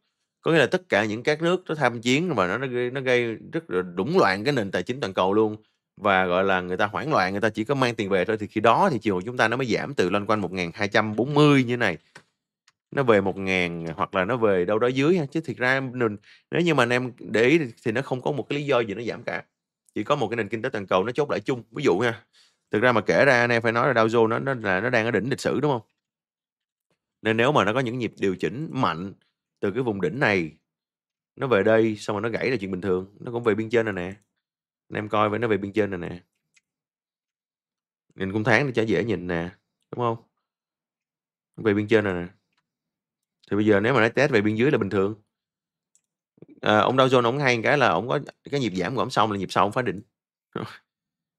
có nghĩa là tất cả những các nước nó tham chiến và nó nó gây, nó gây rất là đủng loạn cái nền tài chính toàn cầu luôn và gọi là người ta hoảng loạn người ta chỉ có mang tiền về thôi thì khi đó thì chiều của chúng ta nó mới giảm từ loanh quanh 1240 như này nó về một ngàn hoặc là nó về đâu đó dưới ha, chứ thiệt ra nếu như mà anh em để ý thì nó không có một cái lý do gì nó giảm cả. Chỉ có một cái nền kinh tế toàn cầu nó chốt lại chung, ví dụ nha. Thực ra mà kể ra anh em phải nói là Dow Jones nó nó là nó đang ở đỉnh lịch sử đúng không? Nên nếu mà nó có những nhịp điều chỉnh mạnh từ cái vùng đỉnh này nó về đây xong rồi nó gãy là chuyện bình thường, nó cũng về biên trên rồi nè. Anh em coi với nó về biên trên rồi nè. Nhìn cũng tháng để cho dễ nhìn nè, đúng không? Về biên trên rồi nè thì bây giờ nếu mà nó test về biên dưới là bình thường à, ông Dow Jones ông hay cái là ông có cái nhịp giảm của ông xong là nhịp sau ông phá đỉnh *laughs*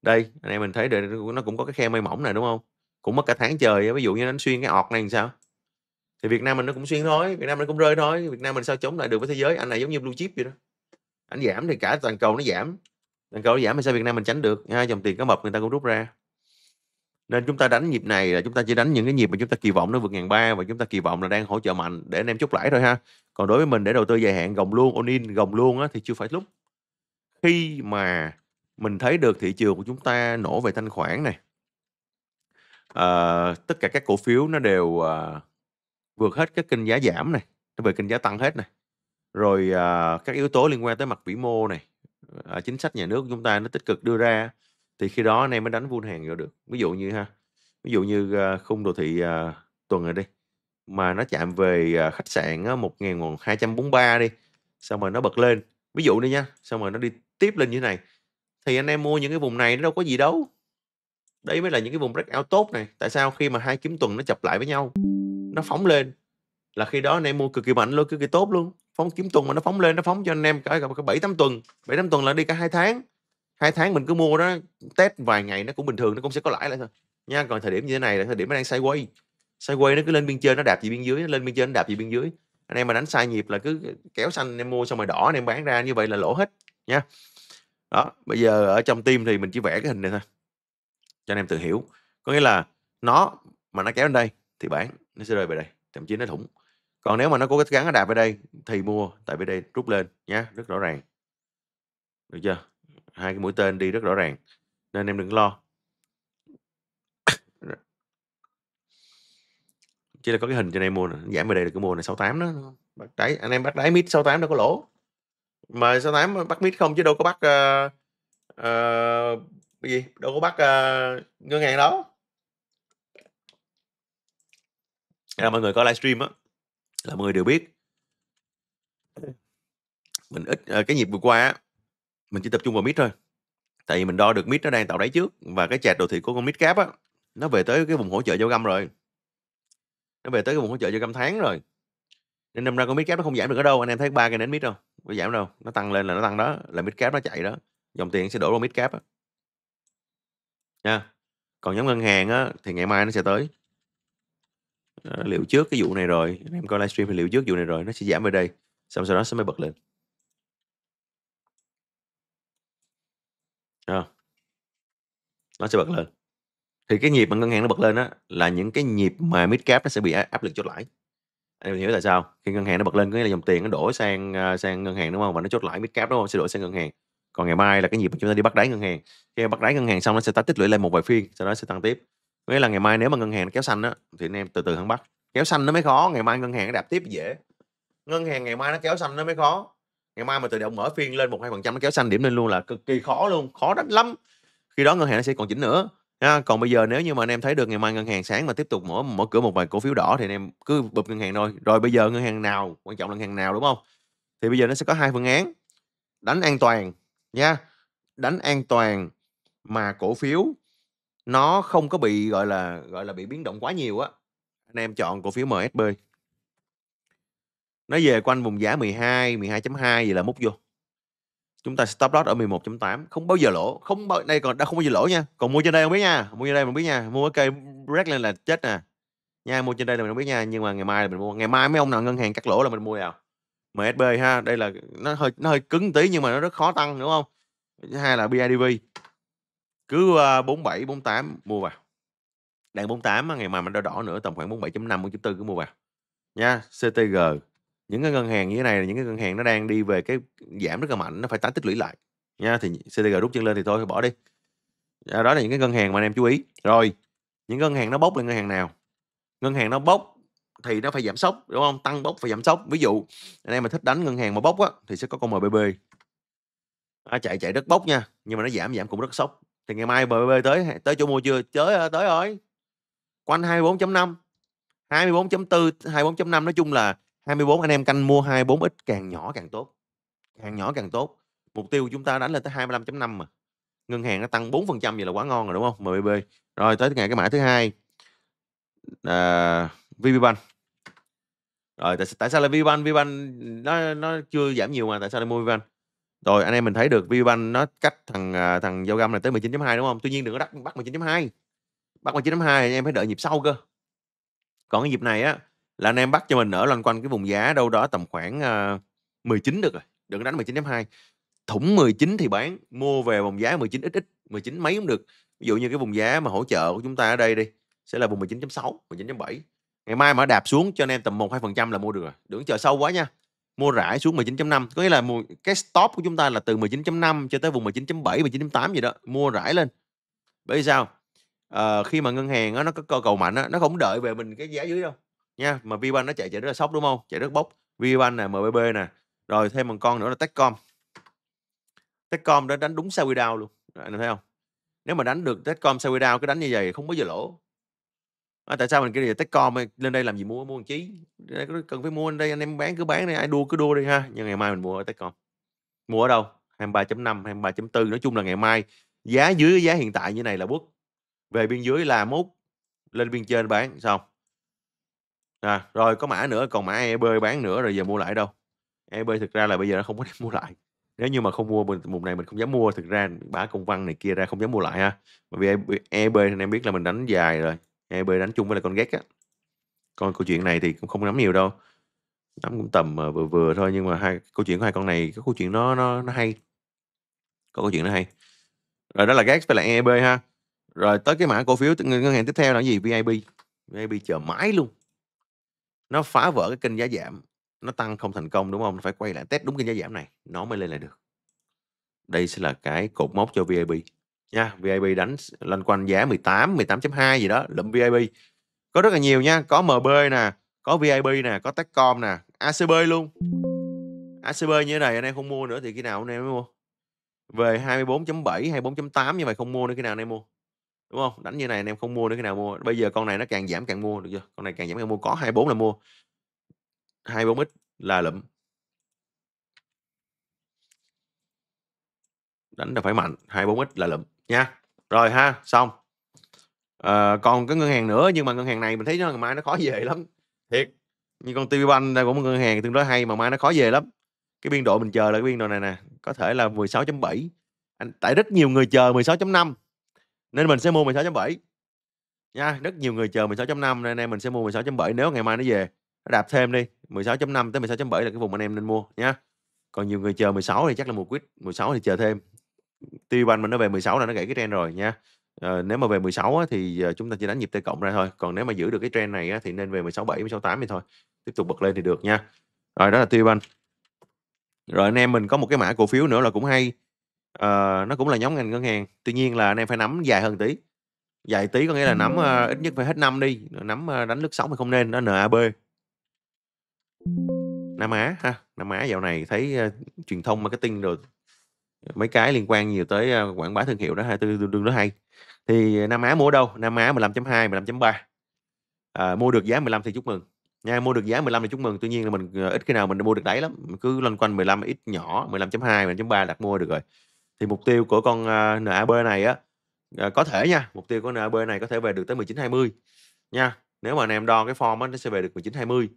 đây anh em mình thấy đây, nó cũng có cái khe mây mỏng này đúng không cũng mất cả tháng trời ví dụ như nó xuyên cái ọt này làm sao thì Việt Nam mình nó cũng xuyên thôi Việt Nam nó cũng rơi thôi Việt Nam mình sao chống lại được với thế giới anh này giống như blue chip vậy đó anh giảm thì cả toàn cầu nó giảm toàn cầu nó giảm thì sao Việt Nam mình tránh được ha dòng tiền có mập người ta cũng rút ra nên chúng ta đánh nhịp này là chúng ta chỉ đánh những cái nhịp mà chúng ta kỳ vọng nó vượt ngàn ba và chúng ta kỳ vọng là đang hỗ trợ mạnh để anh em chốt lãi thôi ha còn đối với mình để đầu tư dài hạn gồng luôn all in gồng luôn á, thì chưa phải lúc khi mà mình thấy được thị trường của chúng ta nổ về thanh khoản này à, tất cả các cổ phiếu nó đều à, vượt hết các kênh giá giảm này nó về kênh giá tăng hết này rồi à, các yếu tố liên quan tới mặt vĩ mô này à, chính sách nhà nước của chúng ta nó tích cực đưa ra thì khi đó anh em mới đánh vun hàng vô được ví dụ như ha ví dụ như à, khung đồ thị uh, tuần này đi mà nó chạm về uh, khách sạn một uh, 1243 đi xong rồi nó bật lên ví dụ đi nha xong rồi nó đi tiếp lên như thế này thì anh em mua những cái vùng này nó đâu có gì đâu đấy mới là những cái vùng breakout tốt này tại sao khi mà hai kiếm tuần nó chập lại với nhau nó phóng lên là khi đó anh em mua cực kỳ mạnh luôn cực kỳ tốt luôn phóng kiếm tuần mà nó phóng lên nó phóng cho anh em cả cả bảy tám tuần bảy tám tuần là đi cả hai tháng hai tháng mình cứ mua đó test vài ngày nó cũng bình thường nó cũng sẽ có lãi lại thôi nha còn thời điểm như thế này là thời điểm nó đang sideways sideways nó cứ lên biên trên nó đạp gì biên dưới nó lên biên trên nó đạp gì biên dưới anh em mà đánh sai nhịp là cứ kéo xanh em mua xong rồi đỏ anh em bán ra như vậy là lỗ hết nha đó bây giờ ở trong tim thì mình chỉ vẽ cái hình này thôi cho anh em tự hiểu có nghĩa là nó mà nó kéo lên đây thì bán nó sẽ rơi về đây thậm chí nó thủng còn nếu mà nó cố gắng nó đạp về đây thì mua tại vì đây rút lên nhá rất rõ ràng được chưa hai cái mũi tên đi rất rõ ràng nên em đừng lo *coughs* chỉ là có cái hình trên em mua nè giảm về đây là cái mua này 68 đó bắt đáy anh em bắt đáy mít 68 đâu có lỗ mà 68 bắt mít không chứ đâu có bắt uh, uh, gì đâu có bắt uh, ngân hàng đó là mọi người có livestream á là mọi người đều biết mình ít cái nhịp vừa qua á mình chỉ tập trung vào mid thôi. Tại vì mình đo được mid nó đang tạo đáy trước và cái chạc đồ thị của con mid cap á nó về tới cái vùng hỗ trợ giao găm rồi. Nó về tới cái vùng hỗ trợ giao găm tháng rồi. Nên năm ra con mid cap nó không giảm được ở đâu, anh em thấy ba cái nến mid đâu, nó giảm đâu. Nó tăng lên là nó tăng đó, là mid cap nó chạy đó. Dòng tiền sẽ đổ vào mid cap á. Nha. Còn nhóm ngân hàng á thì ngày mai nó sẽ tới. liệu trước cái vụ này rồi, anh em coi livestream thì liệu trước vụ này rồi nó sẽ giảm về đây xong sau đó sẽ mới bật lên Ờ. Nó sẽ bật lên. Thì cái nhịp mà ngân hàng nó bật lên đó là những cái nhịp mà midcap nó sẽ bị áp lực chốt lãi. Em hiểu tại sao? Khi ngân hàng nó bật lên có nghĩa là dòng tiền nó đổ sang, à, sang ngân hàng, đúng không? Và nó chốt lãi midcap, đúng không? Sẽ đổi sang ngân hàng. Còn ngày mai là cái nhịp mà chúng ta đi bắt đáy ngân hàng. Khi bắt đáy ngân hàng xong nó sẽ ta tích lũy lên một vài phiên, sau đó sẽ tăng tiếp. Có nghĩa là ngày mai nếu mà ngân hàng nó kéo xanh á, thì anh em từ từ hắn bắt. Kéo xanh nó mới khó, ngày mai ngân hàng nó đạp tiếp dễ. Ngân hàng ngày mai nó kéo xanh nó mới khó ngày mai mà tự động mở phiên lên một hai phần trăm nó kéo xanh điểm lên luôn là cực kỳ khó luôn khó đánh lắm khi đó ngân hàng nó sẽ còn chỉnh nữa À, còn bây giờ nếu như mà anh em thấy được ngày mai ngân hàng sáng mà tiếp tục mở mở cửa một vài cổ phiếu đỏ thì anh em cứ bụp ngân hàng thôi. Rồi bây giờ ngân hàng nào, quan trọng là ngân hàng nào đúng không? Thì bây giờ nó sẽ có hai phương án. Đánh an toàn nha. Đánh an toàn mà cổ phiếu nó không có bị gọi là gọi là bị biến động quá nhiều á. Anh em chọn cổ phiếu MSB nó về quanh vùng giá 12 12.2 gì là múc vô chúng ta stop loss ở 11.8 không bao giờ lỗ không bao đây còn đã không bao giờ lỗ nha còn mua trên đây không biết nha mua trên đây mình biết nha mua cái cây break lên là chết nè à. nha mua trên đây là mình không biết nha nhưng mà ngày mai là mình mua ngày mai mấy ông nào ngân hàng cắt lỗ là mình mua vào MSB ha đây là nó hơi nó hơi cứng tí nhưng mà nó rất khó tăng đúng không hai là BIDV cứ 47 ờ, 48 mua vào đang 48 ngày mai mình đỏ đỏ nữa tầm khoảng 47.5 4.4 cứ mua vào nha CTG những cái ngân hàng như thế này là những cái ngân hàng nó đang đi về cái giảm rất là mạnh, nó phải tái tích lũy lại. Nha, thì CTG rút chân lên thì thôi bỏ đi. đó là những cái ngân hàng mà anh em chú ý. Rồi, những ngân hàng nó bốc là ngân hàng nào? Ngân hàng nó bốc thì nó phải giảm sốc đúng không? Tăng bốc phải giảm sốc. Ví dụ anh em mà thích đánh ngân hàng mà bốc á thì sẽ có con MBB. À, chạy chạy rất bốc nha, nhưng mà nó giảm giảm cũng rất sốc. Thì ngày mai MBB tới tới chỗ mua chưa? Tới à, tới rồi. Quanh 24.5 24.4 24.5 nói chung là 24 anh em canh mua 24x càng nhỏ càng tốt càng nhỏ càng tốt mục tiêu của chúng ta đánh lên tới 25.5 mà ngân hàng nó tăng 4% vậy là quá ngon rồi đúng không MBB rồi tới ngày cái mã thứ hai à, VPBank rồi tại, tại sao là VPBank VPBank nó nó chưa giảm nhiều mà tại sao lại mua VPBank rồi anh em mình thấy được VPBank nó cách thằng à, thằng giao găm này tới 19.2 đúng không tuy nhiên đừng có đắt bắt 19.2 bắt 19.2 anh em phải đợi nhịp sau cơ còn cái nhịp này á là anh em bắt cho mình ở loanh quanh cái vùng giá đâu đó tầm khoảng uh, 19 được rồi đừng đánh 19.2 thủng 19 thì bán mua về vùng giá 19 ít ít 19 mấy cũng được ví dụ như cái vùng giá mà hỗ trợ của chúng ta ở đây đi sẽ là vùng 19.6 19.7 ngày mai mà đạp xuống cho anh em tầm 1 2 là mua được rồi đừng chờ sâu quá nha mua rải xuống 19.5 có nghĩa là cái stop của chúng ta là từ 19.5 cho tới vùng 19.7 19.8 gì đó mua rải lên bởi vì sao à, khi mà ngân hàng đó, nó có cơ cầu mạnh đó, nó không đợi về mình cái giá dưới đâu nha mà vbank nó chạy chạy rất là sốc đúng không chạy rất bốc vbank nè mbb nè rồi thêm một con nữa là techcom techcom đã đánh đúng sao down luôn anh thấy không nếu mà đánh được techcom sao down cứ đánh như vậy không bao giờ lỗ à, tại sao mình kêu là techcom lên đây làm gì mua mua một chí cần phải mua lên đây anh em bán cứ bán đi ai đua cứ đua đi ha nhưng ngày mai mình mua ở techcom mua ở đâu 23.5 23.4 nói chung là ngày mai giá dưới giá hiện tại như này là bước về biên dưới là mút lên biên trên bán xong À, rồi có mã nữa, còn mã EB bán nữa rồi giờ mua lại đâu? EB thực ra là bây giờ nó không có *laughs* mua lại. Nếu như mà không mua mình mục này mình không dám mua, thực ra bả công văn này kia ra không dám mua lại ha. Bởi vì EB, EB thì em biết là mình đánh dài rồi. EB đánh chung với là con ghét á. Còn câu chuyện này thì cũng không nắm nhiều đâu. Nắm cũng tầm ờ, vừa vừa thôi nhưng mà hai câu chuyện của hai con này cái câu chuyện nó nó nó hay. Có câu chuyện nó hay. Rồi đó là ghét với lại EB ha. Rồi tới cái mã cổ phiếu ngân hàng tiếp theo là gì? VIP VIP chờ mãi luôn nó phá vỡ cái kênh giá giảm nó tăng không thành công đúng không phải quay lại test đúng kênh giá giảm này nó mới lên lại được đây sẽ là cái cột mốc cho VAB nha VAB đánh loanh quanh giá 18 18.2 gì đó lụm VAB có rất là nhiều nha có MB nè có VAB nè có Techcom nè ACB luôn ACB như thế này anh em không mua nữa thì khi nào anh em mới mua về 24.7 24.8 như vậy không mua nữa khi nào anh em mua đúng không? Đánh như này anh em không mua nữa khi nào mua. Bây giờ con này nó càng giảm càng mua được chưa? Con này càng giảm càng mua có 24 là mua. 24 ít là lụm. Đánh là phải mạnh, 24 ít là lụm nha. Rồi ha, xong. À, còn cái ngân hàng nữa nhưng mà ngân hàng này mình thấy nó ngày mai nó khó về lắm. Thiệt. Như con TV Bank đây cũng một ngân hàng tương đối hay mà mai nó khó về lắm. Cái biên độ mình chờ là cái biên độ này nè, có thể là 16.7. Anh tại rất nhiều người chờ 16.5 nên mình sẽ mua 16.7 nha rất nhiều người chờ 16.5 nên anh em mình sẽ mua 16.7 nếu ngày mai nó về nó đạp thêm đi 16.5 tới 16.7 là cái vùng anh em nên mua nha còn nhiều người chờ 16 thì chắc là mua quýt 16 thì chờ thêm tuy banh mình nó về 16 là nó gãy cái trend rồi nha à, nếu mà về 16 á, thì chúng ta chỉ đánh nhịp T cộng ra thôi còn nếu mà giữ được cái trend này á, thì nên về 16 7 16 8 thì thôi tiếp tục bật lên thì được nha rồi đó là tuy banh rồi anh em mình có một cái mã cổ phiếu nữa là cũng hay Ờ, nó cũng là nhóm ngành ngân hàng, tuy nhiên là anh em phải nắm dài hơn tí, dài tí có nghĩa là nắm, a, ờ, ít nhất phải hết năm đi, nắm, a, ờ, đánh lướt sóng thì không nên, đó NAB. Nam Á ha, Nam Á dạo này thấy, a, ờ, truyền thông marketing rồi mấy cái liên quan nhiều tới, a, quảng bá thương hiệu đó hai tư tương đó hay. Thì Nam Á mua đâu? Nam Á 15.2, 15.3, à, mua được giá 15 thì chúc mừng, nha, mua được giá 15 thì chúc mừng, tuy nhiên là mình, ờ, ít khi nào mình mua được đáy lắm, cứ loanh quanh 15 ít nhỏ, 15.2, 15.3 đặt mua được rồi thì mục tiêu của con uh, à, NAB này á uh, có thể nha mục tiêu của NAB này có thể về được tới 1920 nha nếu mà anh em đo cái form á nó sẽ về được 1920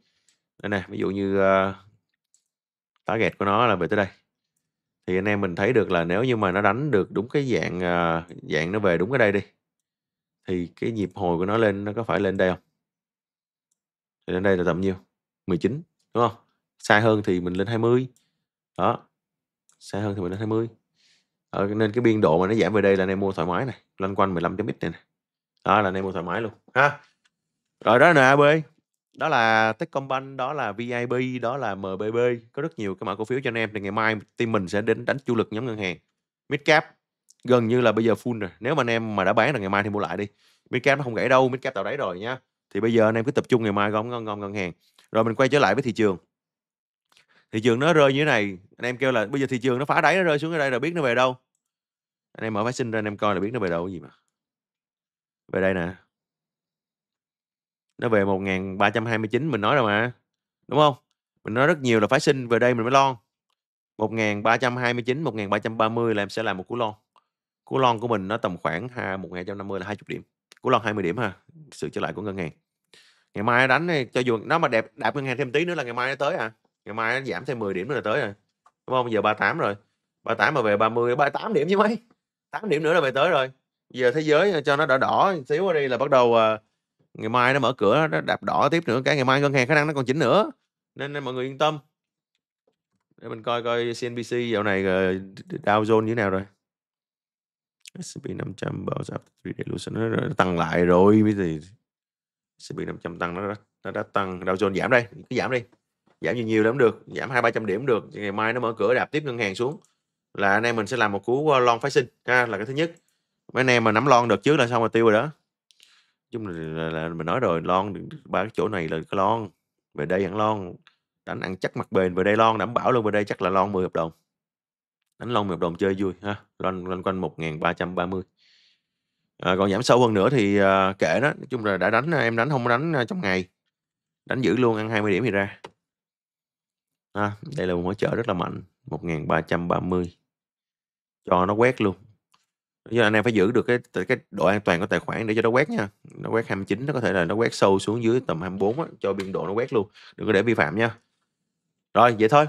đây nè ví dụ như uh, target của nó là về tới đây thì anh em mình thấy được là nếu như mà nó đánh được đúng cái dạng uh, dạng nó về đúng cái đây đi thì cái nhịp hồi của nó lên nó có phải lên đây không thì lên đây là tầm nhiêu 19 đúng không sai hơn thì mình lên 20 đó sai hơn thì mình lên 20 Ờ, nên cái biên độ mà nó giảm về đây là anh em mua thoải mái này, loanh quanh 15.x này nè. Đó là anh em mua thoải mái luôn ha. Rồi đó là NAB, đó là Techcombank, đó là VIB, đó là MBB, có rất nhiều cái mã cổ phiếu cho anh em thì ngày mai team mình sẽ đến đánh chủ lực nhóm ngân hàng. Midcap gần như là bây giờ full rồi. Nếu mà anh em mà đã bán là ngày mai thì mua lại đi. Midcap nó không gãy đâu, Midcap tạo đáy rồi nha. Thì bây giờ anh em cứ tập trung ngày mai gom gom gom ngân hàng. Rồi mình quay trở lại với thị trường thị trường nó rơi như thế này anh em kêu là bây giờ thị trường nó phá đáy nó rơi xuống ở đây rồi biết nó về đâu anh em mở phái sinh ra anh em coi là biết nó về đâu cái gì mà về đây nè nó về 1329 mình nói rồi mà đúng không mình nói rất nhiều là phái sinh về đây mình mới lon 1329 1330 là em sẽ làm một cú lon cú lon của mình nó tầm khoảng 1250 là 20 điểm cú lon 20 điểm ha sự trở lại của ngân hàng ngày mai đánh này cho dù nó mà đẹp đạp ngân hàng thêm tí nữa là ngày mai nó tới à ngày mai nó giảm thêm 10 điểm nữa là tới rồi à. đúng không giờ 38 rồi 38 mà về 30 38 điểm chứ mấy 8 điểm nữa là về tới rồi giờ thế giới cho nó đỏ đỏ xíu đi là bắt đầu à, ngày mai nó mở cửa nó đạp đỏ tiếp nữa cái ngày mai ngân hàng khả năng nó còn chỉnh nữa nên, nên mọi người yên tâm để mình coi coi CNBC dạo này ờ, Dow Jones như thế nào rồi S&P 500 bao giờ nó tăng lại rồi bây giờ S&P 500 tăng nó đã, nó đã tăng Dow Jones giảm đây cứ giảm đi giảm nhiều nhiều lắm được giảm hai ba trăm điểm được ngày mai nó mở cửa đạp tiếp ngân hàng xuống là anh em mình sẽ làm một cú ờ, lon phái sinh ha là cái thứ nhất mấy anh em mà nắm lon được trước là xong rồi tiêu rồi đó chung là, là, là mình nói rồi lon ba cái chỗ này là cái lon về đây ăn lon đánh ăn chắc mặt bền về đây lon đảm bảo luôn về đây chắc là lon 10 hợp đồng đánh lon 10 hợp đồng chơi vui ha lon loanh quanh 1330 à, còn giảm sâu hơn nữa thì à, kệ đó nói chung là đã đánh à, em đánh không đánh à, trong ngày đánh giữ luôn ăn 20 điểm thì ra à, đây là một hỗ trợ rất là mạnh 1330 cho nó quét luôn. Giờ anh em phải giữ được cái cái độ an toàn của tài khoản để cho nó quét nha. Nó quét 29 nó có thể là nó quét sâu xuống dưới tầm 24 á, cho biên độ nó quét luôn. Đừng có để vi phạm nha. Rồi vậy thôi.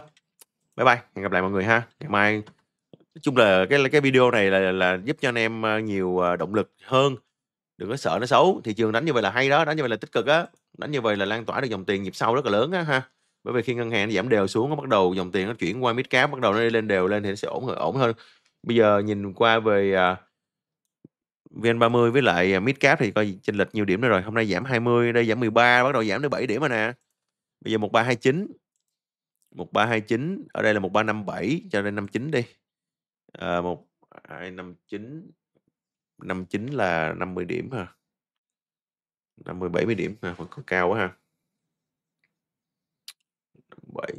Bye bye, hẹn gặp lại mọi người ha. Ngày mai nói chung là cái cái video này là là giúp cho anh em ờ, nhiều ờ, động lực hơn. Đừng có sợ nó xấu, thị trường đánh như vậy là hay đó, đánh như vậy là tích cực á. Đánh như vậy là lan tỏa được dòng tiền nhịp sau rất là lớn á ha bởi vì khi ngân hàng nó giảm đều xuống nó bắt đầu dòng tiền nó chuyển qua mid cap bắt đầu nó đi lên đều lên thì nó sẽ ổn hơn ổn hơn Bây giờ nhìn qua về, à, VN30 với lại, à, Midcap thì coi chênh lệch nhiều điểm nữa rồi, hôm nay giảm 20, đây giảm 13, bắt đầu giảm tới 7 điểm rồi nè. Bây giờ 1329, 1329, ở đây là 1357, cho nên 59 đi. À, 1259, 59 là 50 điểm ha. 50 70 điểm ha, còn cao quá ha. 7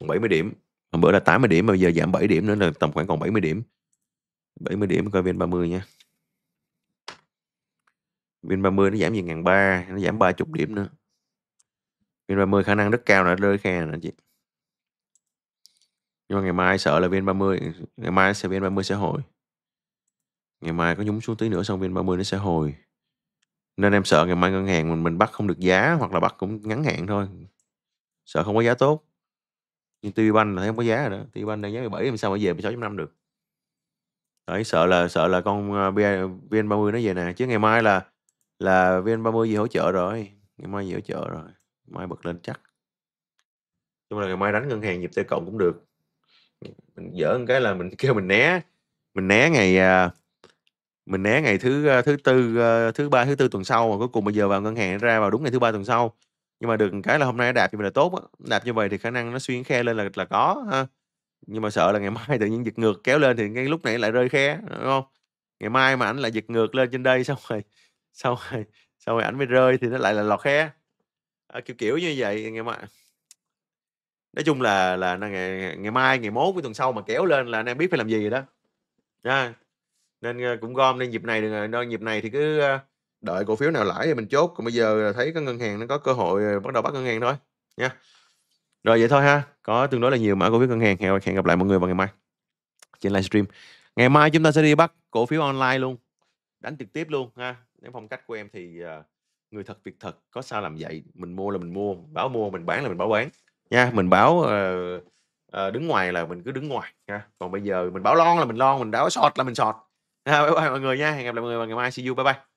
70 điểm Hôm bữa là 80 điểm mà bây giờ giảm 7 điểm nữa là tầm khoảng còn 70 điểm. 70 điểm coi VN30 nha. VN30 nó giảm về ngàn 300 nó giảm 30 điểm nữa. VN30 khả năng rất cao là rơi khe nè chị. Nhưng mà ngày mai sợ là VN30, ngày mai sẽ VN30 sẽ hồi. Ngày mai có nhúng xuống tí nữa xong VN30 nó sẽ hồi. Nên em sợ ngày mai ngân hàng mình mình bắt không được giá hoặc là bắt cũng ngắn hạn thôi. Sợ không có giá tốt nhưng TPBank là thấy không có giá rồi đó TPBank đang giá 17 làm sao mà về 16.5 được Đấy, sợ là sợ là con VN30 nó về nè chứ ngày mai là là VN30 gì hỗ trợ rồi ngày mai gì hỗ trợ rồi mai bật lên chắc nhưng mà ngày mai đánh ngân hàng nhịp T cộng cũng được mình dở một cái là mình *laughs* kêu mình né mình né ngày à, mình né ngày thứ à, thứ tư à, thứ ba thứ tư tuần sau mà cuối cùng bây giờ vào ngân hàng ra vào đúng ngày thứ ba tuần sau nhưng mà được cái là hôm nay nó đạp như vậy là tốt á đạp như vậy thì khả năng nó xuyên khe lên là là có ha nhưng mà sợ là ngày *laughs* mai tự nhiên giật ngược kéo lên thì ngay lúc này lại rơi khe đúng không ngày mai mà ảnh lại giật ngược lên trên đây *laughs* xong rồi xong rồi xong rồi ảnh mới rơi thì nó lại là lọt khe à, kiểu kiểu như vậy ngày mai nói chung là là ngày ngày mai ngày mốt với tuần sau mà kéo lên là anh em biết phải làm gì rồi đó nha nên ờ, cũng gom lên dịp này được đừng, dịp này thì cứ ờ, đợi cổ phiếu nào lãi thì mình chốt còn bây giờ thấy các ngân hàng nó có cơ hội ờ, bắt đầu bắt ngân hàng thôi nha rồi vậy thôi ha có tương đối là nhiều mã cổ phiếu ngân hàng hẹn, hẹn gặp lại mọi người vào ngày mai trên livestream ngày mai chúng ta sẽ đi bắt cổ phiếu online luôn đánh trực tiếp luôn ha nếu phong cách của em thì ờ, người thật việc thật có sao làm vậy mình mua là mình mua báo mua mình bán là mình báo bán nha mình báo uh, uh, đứng ngoài là mình cứ đứng ngoài nha còn bây giờ mình báo lon là mình lon mình báo short là mình short ha, bye bye mọi người nha hẹn gặp lại mọi người vào ngày mai see you bye bye